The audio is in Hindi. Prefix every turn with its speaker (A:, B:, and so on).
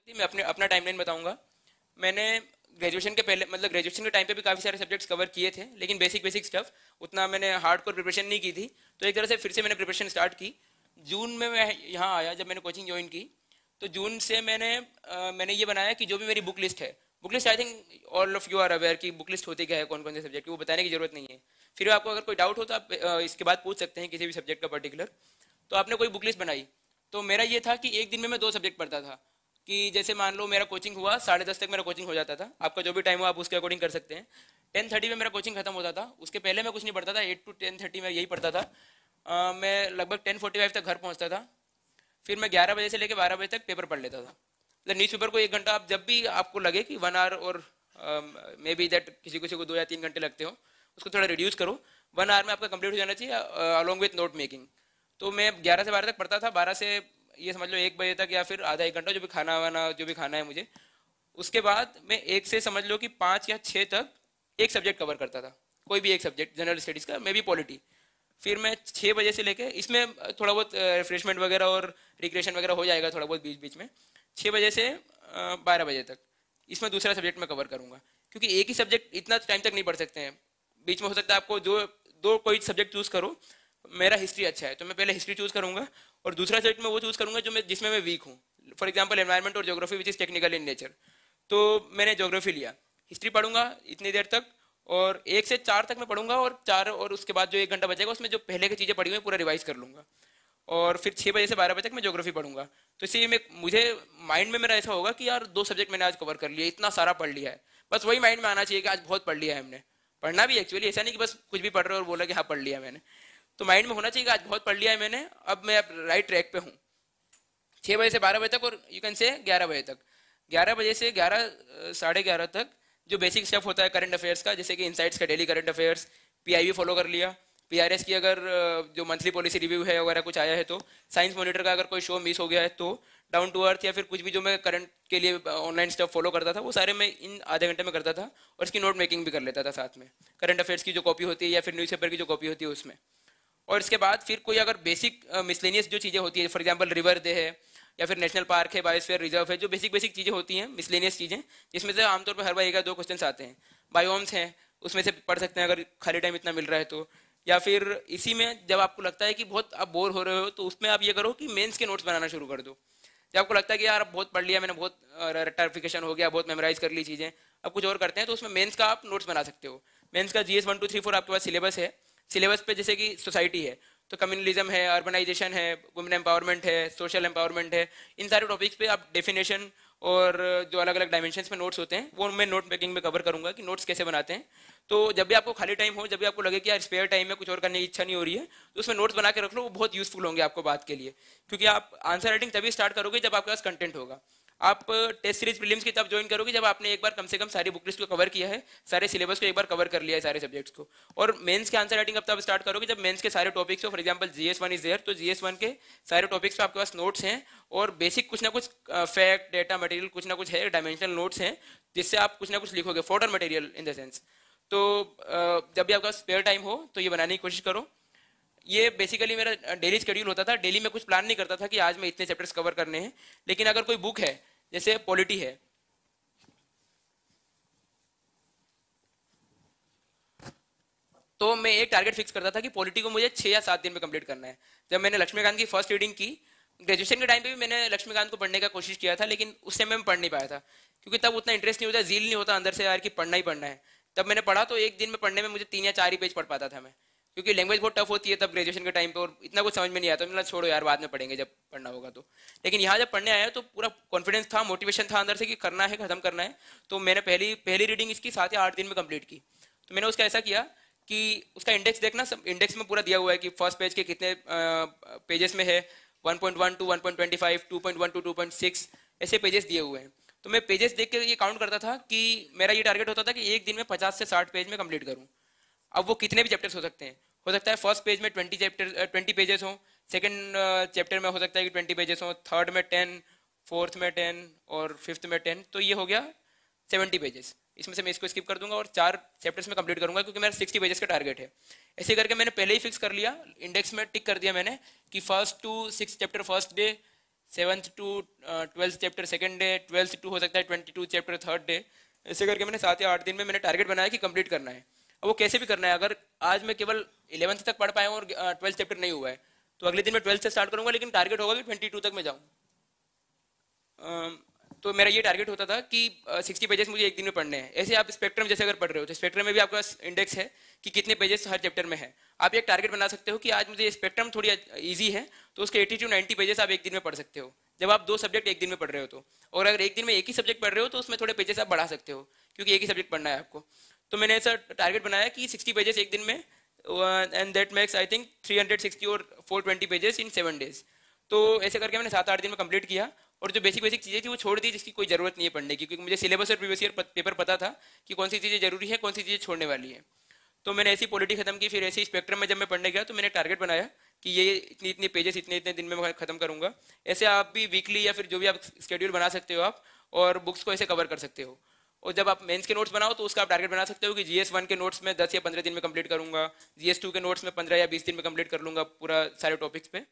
A: सकती मैं अपने अपना टाइमलाइन बताऊंगा मैंने ग्रेजुएशन के पहले मतलब ग्रेजुएशन के टाइम पे भी काफ़ी सारे सब्जेक्ट्स कवर किए थे लेकिन बेसिक बेसिक स्टफ उतना मैंने हार्ड कोर प्रिपरेशन नहीं की थी तो एक तरह से फिर से मैंने प्रिपरेशन स्टार्ट की जून में मैं यहाँ आया जब मैंने कोचिंग ज्वाइन की तो जून से मैंने आ, मैंने ये बनाया कि जो भी मेरी बुक लिस्ट है book list I think all of you are aware की बुक लिस्ट होती क्या है कौन कौन से सब्जेक्ट की वो बताने की जरूरत नहीं है फिर आपको अगर कोई डाउट हो तो आप इसके बाद पूछ सकते हैं किसी भी सब्जेक्ट का पर्टिकुलर तो आपने कोई बुक लिस्ट बनाई तो मेरा ये था कि एक दिन में मैं दो सब्जेक्ट पढ़ता था कि जैसे मान लो मेरा कोचिंग हुआ साढ़े दस तक मेरा कोचिंग हो जाता था आपका जो भी टाइम हो आप उसके अकॉर्डिंग कर सकते हैं टेन थर्टी में मेरा कोचिंग खत्म होता था उसके पहले मैं कुछ नहीं पढ़ता था एट टू टेन थर्टी में यही पढ़ता था आ, मैं लगभग टेन फोर्टी फाइव तक घर पहुँचता था फिर मैं ग्यारह बजे से लेकर बारह बजे तक पेपर पढ़ लेता था मतलब न्यूज़ पेपर को एक घंटा आप जब भी आपको लगे कि वन आवर और मे बी दैट किसी किसी को दो या तीन घंटे लगते हो उसको थोड़ा रिड्यूस करो वन आवर में आपका कंप्लीट हो जाना चाहिए अलॉन्ग विथ नोट मेकिंग तो मैं ग्यारह से बारह तक पढ़ता था बारह से ये समझ लो एक बजे तक या फिर आधा एक घंटा जो भी खाना वाना जो भी खाना है मुझे उसके बाद मैं एक से समझ लो कि पाँच या छः तक एक सब्जेक्ट कवर करता था कोई भी एक सब्जेक्ट जनरल स्टडीज़ का मे बी पॉलिटी फिर मैं छः बजे से लेकर इसमें थोड़ा बहुत रिफ्रेशमेंट वगैरह और रिक्रिएशन वगैरह हो जाएगा थोड़ा बहुत बीच बीच में छः बजे से बारह बजे तक इसमें दूसरा सब्जेक्ट मैं कवर करूँगा क्योंकि एक ही सब्जेक्ट इतना टाइम तक नहीं पढ़ सकते हैं बीच में हो सकता है आपको जो दो कोई सब्जेक्ट चूज़ करो मेरा हिस्ट्री अच्छा है तो मैं पहले हिस्ट्री चूज़ करूँगा और दूसरा सब्जेक्ट मैं वो चूज़ करूँगा जो मैं जिसमें मैं वीक हूँ फॉर एग्जाम्पल एनवायरमेंट और geography which is technical in nature तो मैंने जोग्राफी लिया हिस्ट्री पढ़ूंगा इतनी देर तक और एक से चार तक मैं पढ़ूंगा और चार और उसके बाद जो एक घंटा बचेगा उसमें जो पहले की चीज़ें पढ़ी हुई पूरा रिवाइज कर लूंगा और फिर छः बजे से बारह बजे तक मैं जोग्राफी पढ़ूंगा तो इसी में मुझे माइंड में मेरा ऐसा होगा कि यार दो सब्जेक्ट मैंने आज कवर कर लिए इतना सारा पढ़ लिया है बस वही माइंड में आना चाहिए कि आज बहुत पढ़ लिया है हमने पढ़ना भी एक्चुअली ऐसा नहीं कि बस कुछ भी पढ़ रहे हो और बोला कि हाँ पढ़ लिया मैंने तो माइंड में होना चाहिए आज बहुत पढ़ लिया है मैंने अब मैं अब राइट ट्रैक पे हूँ छः बजे से बारह बजे तक और यू कैन से ग्यारह बजे तक ग्यारह बजे से ग्यारह साढ़े ग्यारह तक जो बेसिक स्टेप होता है करंट अफेयर्स का जैसे कि इनसाइट्स का डेली करंट अफेयर्स पी फॉलो कर लिया पी की अगर जो मंथली पॉलिसी रिव्यू है वगैरह कुछ आया है तो साइंस मॉनिटर का अगर कोई शो मिस हो गया है तो डाउन टू अर्थ या फिर कुछ भी जो मैं करंट के लिए ऑनलाइन स्टेप फॉलो करता था वो सारे मैं इन आधे घंटे में करता था और इसकी नोट मेकिंग भी कर लेता था साथ में करंट अफेयर्स की जो कॉपी होती है या फिर न्यूज़पेपर की जो कॉपी होती है उसमें और इसके बाद फिर कोई अगर बेसिक मिसलेनियस जो चीज़ें होती है फॉर एग्जाम्पल रिवर दे है या फिर नेशनल पार्क है बायोस्फीयर रिजर्व है जो बेसिक बेसिक चीज़ें होती हैं मिसलेनियस चीज़ें जिसमें से आमतौर पर हर बार एक या दो क्वेश्चन आते हैं बायोम्स हैं उसमें से पढ़ सकते हैं अगर खाली टाइम इतना मिल रहा है तो या फिर इसी में जब आपको लगता है कि बहुत आप बोर हो रहे हो तो उसमें आप ये करो कि मेन्स के नोट्स बनाना शुरू कर दो जब आपको लगता है कि यार बहुत पढ़ लिया मैंने बहुत रेटाफिकेशन हो गया बहुत मेमोराइज कर ली चीज़ें अब कुछ और करते हैं तो उसमें मेन्स का आप नोट्स बना सकते हो मेन्स का G S one two three four आपके पास सिलेबस है सिलेबस पे जैसे कि सोसाइटी है तो कम्युनलिज्म है अर्बनाइजेशन है वुमेन एम्पावरमेंट है सोशल एम्पावरमेंट है इन सारे टॉपिक्स पे आप डेफिनेशन और जो अलग अलग डायमेंशन में नोट्स होते हैं वो मैं नोट मेकिंग में कवर करूंगा कि नोट्स कैसे बनाते हैं तो जब भी आपको खाली टाइम हो जब भी आपको लगे कि यार स्पेयर टाइम में कुछ और करने की इच्छा नहीं हो रही है तो उसमें नोट्स बना के रख लो वो बहुत यूजफुल होंगे आपको बात के लिए क्योंकि आप आंसर राइटिंग तभी स्टार्ट करोगे जब आपके पास कंटेंट होगा आप टेस्ट सीरीज प्रीलिम्स की तब ज्वाइन करोगे जब आपने एक बार कम से कम सारी बुक लिस्ट को कवर किया है सारे सिलेबस को एक बार कवर कर लिया है सारे सब्जेक्ट्स को और मेंस के आंसर राइटिंग अब तब स्टार्ट करोगे जब मेंस के सारे टॉपिक्स हो for example GS one is there तो जीएस वन के सारे टॉपिक्स पर आपके पास नोट्स हैं और बेसिक कुछ ना कुछ फैक्ट डेटा मटेरियल कुछ ना कुछ है डायमेंशनल नोट्स हैं जिससे आप कुछ ना कुछ लिखोगे fodder material in the sense तो जब भी आपका स्पेयर टाइम हो तो ये बनाने की कोशिश करो ये बेसिकली मेरा डेली स्केड्यूल होता था डेली में कुछ प्लान नहीं करता था कि आज मैं इतने चैप्टर्स कवर करने हैं लेकिन अगर कोई बुक है जैसे पॉलिटी है तो मैं एक टारगेट फिक्स करता था कि पॉलिटी को मुझे छः या सात दिन में कंप्लीट करना है जब मैंने लक्ष्मीकांत की फर्स्ट रीडिंग की ग्रेजुएशन के टाइम पे भी मैंने लक्ष्मीकांत को पढ़ने का कोशिश किया था लेकिन उस समय मैं पढ़ नहीं पाया था क्योंकि तब उतना इंटरेस्ट नहीं होता जील नहीं होता अंदर से यार कि पढ़ना ही पढ़ना है तब मैंने पढ़ा तो एक दिन में पढ़ने में मुझे तीन या चार ही पेज पढ़ पाता था मैं क्योंकि लैंग्वेज बहुत टफ होती है तब ग्रेजुएशन के टाइम पे और इतना कुछ समझ में नहीं आता मतलब छोड़ो यार बाद में पढ़ेंगे जब पढ़ना होगा तो लेकिन यहाँ जब पढ़ने आया तो पूरा कॉन्फिडेंस था मोटिवेशन था अंदर से कि करना है खत्म करना है तो मैंने पहली पहली रीडिंग इसकी सात या आठ दिन में कंप्लीट की तो मैंने उसका ऐसा किया कि उसका इंडेक्स देखना सब इंडेक्स में पूरा दिया हुआ है कि फर्स्ट पेज के कितने पेजेस में है one point one two one point twenty five two point point one two two six ऐसे पेजेस दिए हुए हैं तो मैं पेजेस देख के ये काउंट करता था कि मेरा ये टारगेट होता था कि एक दिन में पचास से साठ पेज में कंप्लीट करूँ अब वो कितने भी चैप्टर्स हो सकते हैं हो सकता है फर्स्ट पेज में ट्वेंटी चैप्टर ट्वेंटी पेजेस हों सेकेंड चैप्टर में हो सकता है कि ट्वेंटी पेजेस हों थर्ड में टेन फोर्थ में टेन और फिफ्थ में टेन तो ये हो गया सेवेंटी पेजेस इसमें से मैं इसको स्किप कर दूंगा और चार चैप्टर्स में कंप्लीट करूंगा क्योंकि मेरा सिक्सटी पेजेस का टारगेट है ऐसे करके मैंने पहले ही फिक्स कर लिया इंडेक्स में टिक कर दिया मैंने कि first to six chapter first day seventh to twelfth chapter second day twelfth to हो सकता है twenty two chapter third day ऐसे करके मैंने सात या आठ दिन में मैंने टारगेट बनाया कि कंप्लीट करना है वो कैसे भी करना है अगर आज मैं केवल इलेवंथ तक पढ़ पाया हूँ और ट्वेल्थ चैप्टर नहीं हुआ है तो अगले दिन मैं ट्वेल्थ से स्टार्ट करूंगा लेकिन टारगेट होगा कि ट्वेंटी टू तक मैं जाऊँ तो मेरा ये टारगेट होता था कि सिक्सटी पेजेस मुझे एक दिन में पढ़ने हैं ऐसे आप स्पेक्ट्रम जैसे अगर पढ़ रहे हो तो स्पेक्ट्रम में भी आपका इंडेक्स है कि कितने पेजेस हर चैप्टर में है आप एक टारगेट बना सकते हो कि आज मुझे स्पेक्ट्रम थोड़ी ईजी है तो उसके एटी टू नाइन्टी पेजेस आप एक दिन में पढ़ सकते हो जब आप दो सब्जेक्ट एक दिन में पढ़ रहे हो तो और अगर एक दिन में एक ही सब्जेक्ट पढ़ रहे हो तो उसमें थोड़े पेजेस आप बढ़ा सकते हो क्योंकि एक ही सब्जेक्ट पढ़ना है आपको तो मैंने ऐसा टारगेट बनाया कि 60 पेजेस एक दिन में and that makes I think 360 और 420 पेजेस इन सेवन डेज तो ऐसे करके मैंने सात आठ दिन में कंप्लीट किया और जो बेसिक बेसिक चीज़ें थी वो छोड़ दी जिसकी कोई ज़रूरत नहीं है पढ़ने की क्योंकि मुझे सिलेबस और प्रीवियस ईयर पेपर पता था कि कौन सी चीज़ें जरूरी है कौन सी चीज़ें छोड़ने वाली है तो मैंने ऐसी पॉलिटी खत्म की फिर ऐसी स्पेक्ट्रम में जब मैं पढ़ने गया तो मैंने टारगेट बनाया कि ये इतनी इतने पेजेस इतने इतने दिन में मैं खत्म करूंगा ऐसे आप भी वीकली या फिर जो भी आप स्केड्यूल बना सकते हो आप और बुक्स को ऐसे कवर कर सकते हो और जब आप मेंस के नोट्स बनाओ तो उसका आप टारगेट बना सकते हो कि जीएस वन के नोट्स में दस या पंद्रह दिन में कंप्लीट करूंगा जीएस टू के नोट्स में पंद्रह या बीस दिन में कंप्लीट कर लूंगा पूरा सारे टॉपिक्स पे